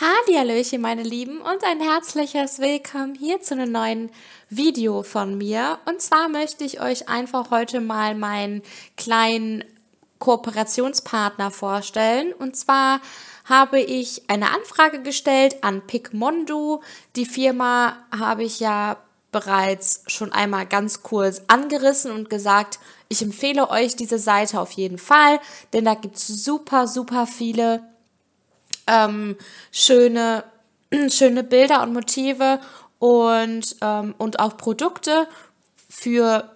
Hallihallöchen, meine Lieben, und ein herzliches Willkommen hier zu einem neuen Video von mir. Und zwar möchte ich euch einfach heute mal meinen kleinen Kooperationspartner vorstellen. Und zwar habe ich eine Anfrage gestellt an Picmondo. Die Firma habe ich ja bereits schon einmal ganz kurz angerissen und gesagt, ich empfehle euch diese Seite auf jeden Fall, denn da gibt es super, super viele ähm, schöne, schöne Bilder und Motive und, ähm, und auch Produkte für,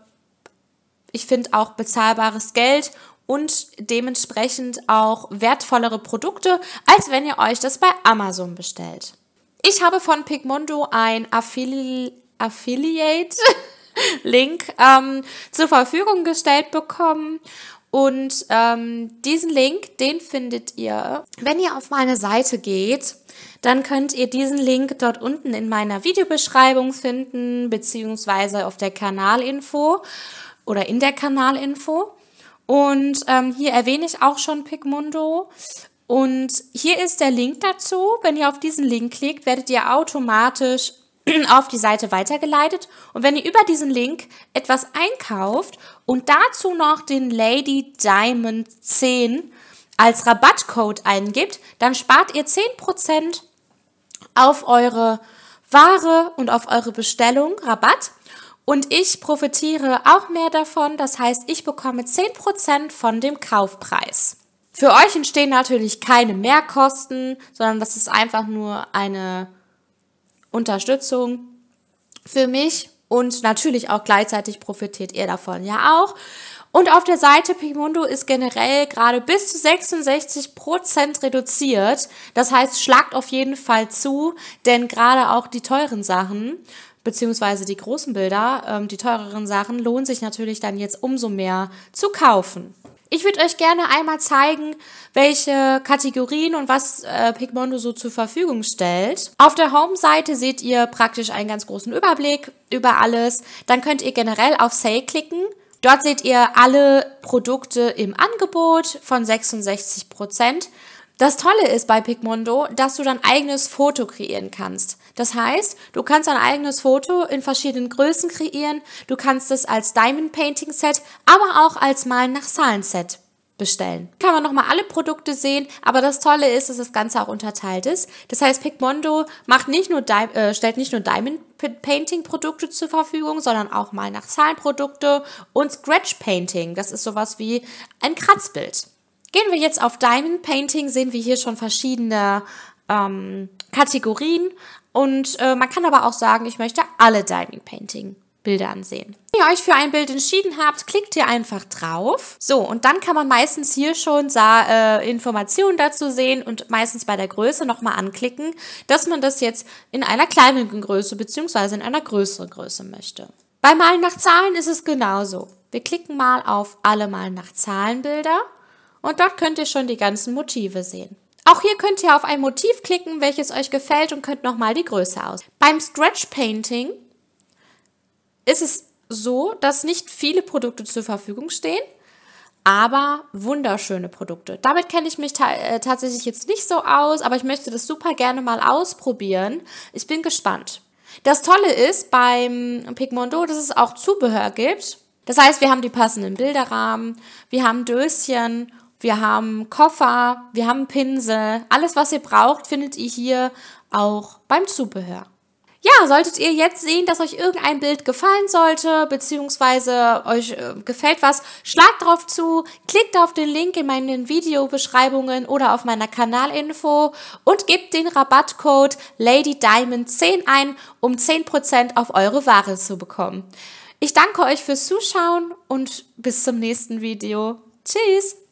ich finde, auch bezahlbares Geld und dementsprechend auch wertvollere Produkte, als wenn ihr euch das bei Amazon bestellt. Ich habe von Pigmondo ein Affili Affiliate. Link ähm, zur Verfügung gestellt bekommen und ähm, diesen Link, den findet ihr, wenn ihr auf meine Seite geht, dann könnt ihr diesen Link dort unten in meiner Videobeschreibung finden, beziehungsweise auf der Kanalinfo oder in der Kanalinfo. Und ähm, hier erwähne ich auch schon Pigmundo. Und hier ist der Link dazu. Wenn ihr auf diesen Link klickt, werdet ihr automatisch auf die Seite weitergeleitet. Und wenn ihr über diesen Link etwas einkauft und dazu noch den Lady Diamond 10 als Rabattcode eingibt, dann spart ihr 10% auf eure Ware und auf eure Bestellung Rabatt. Und ich profitiere auch mehr davon. Das heißt, ich bekomme 10% von dem Kaufpreis. Für euch entstehen natürlich keine Mehrkosten, sondern das ist einfach nur eine Unterstützung für mich und natürlich auch gleichzeitig profitiert ihr davon ja auch. Und auf der Seite Pimondo ist generell gerade bis zu 66% Prozent reduziert. Das heißt, schlagt auf jeden Fall zu, denn gerade auch die teuren Sachen, beziehungsweise die großen Bilder, ähm, die teureren Sachen, lohnen sich natürlich dann jetzt umso mehr zu kaufen. Ich würde euch gerne einmal zeigen, welche Kategorien und was äh, Pigmondo so zur Verfügung stellt. Auf der Home-Seite seht ihr praktisch einen ganz großen Überblick über alles. Dann könnt ihr generell auf Sale klicken. Dort seht ihr alle Produkte im Angebot von 66 Prozent. Das Tolle ist bei Picmondo, dass du dein eigenes Foto kreieren kannst. Das heißt, du kannst dein eigenes Foto in verschiedenen Größen kreieren. Du kannst es als Diamond Painting Set, aber auch als Malen nach Zahlen Set bestellen. Kann man nochmal alle Produkte sehen, aber das Tolle ist, dass das Ganze auch unterteilt ist. Das heißt, Picmondo macht nicht nur Di äh, stellt nicht nur Diamond Painting Produkte zur Verfügung, sondern auch mal nach Zahlen Produkte und Scratch Painting. Das ist sowas wie ein Kratzbild. Gehen wir jetzt auf Diamond Painting, sehen wir hier schon verschiedene ähm, Kategorien. Und äh, man kann aber auch sagen, ich möchte alle Diamond Painting Bilder ansehen. Wenn ihr euch für ein Bild entschieden habt, klickt ihr einfach drauf. So, und dann kann man meistens hier schon äh, Informationen dazu sehen und meistens bei der Größe nochmal anklicken, dass man das jetzt in einer kleineren Größe bzw. in einer größeren Größe möchte. Bei Malen nach Zahlen ist es genauso. Wir klicken mal auf alle Malen nach Zahlenbilder und dort könnt ihr schon die ganzen Motive sehen. Auch hier könnt ihr auf ein Motiv klicken, welches euch gefällt und könnt nochmal die Größe aus. Beim Scratch Painting ist es so, dass nicht viele Produkte zur Verfügung stehen, aber wunderschöne Produkte. Damit kenne ich mich ta äh, tatsächlich jetzt nicht so aus, aber ich möchte das super gerne mal ausprobieren. Ich bin gespannt. Das Tolle ist beim Pigmondo, dass es auch Zubehör gibt. Das heißt, wir haben die passenden Bilderrahmen, wir haben Döschen wir haben Koffer, wir haben Pinsel. Alles, was ihr braucht, findet ihr hier auch beim Zubehör. Ja, solltet ihr jetzt sehen, dass euch irgendein Bild gefallen sollte, beziehungsweise euch äh, gefällt was, schlagt drauf zu, klickt auf den Link in meinen Videobeschreibungen oder auf meiner Kanalinfo und gebt den Rabattcode LadyDiamond10 ein, um 10% auf eure Ware zu bekommen. Ich danke euch fürs Zuschauen und bis zum nächsten Video. Tschüss!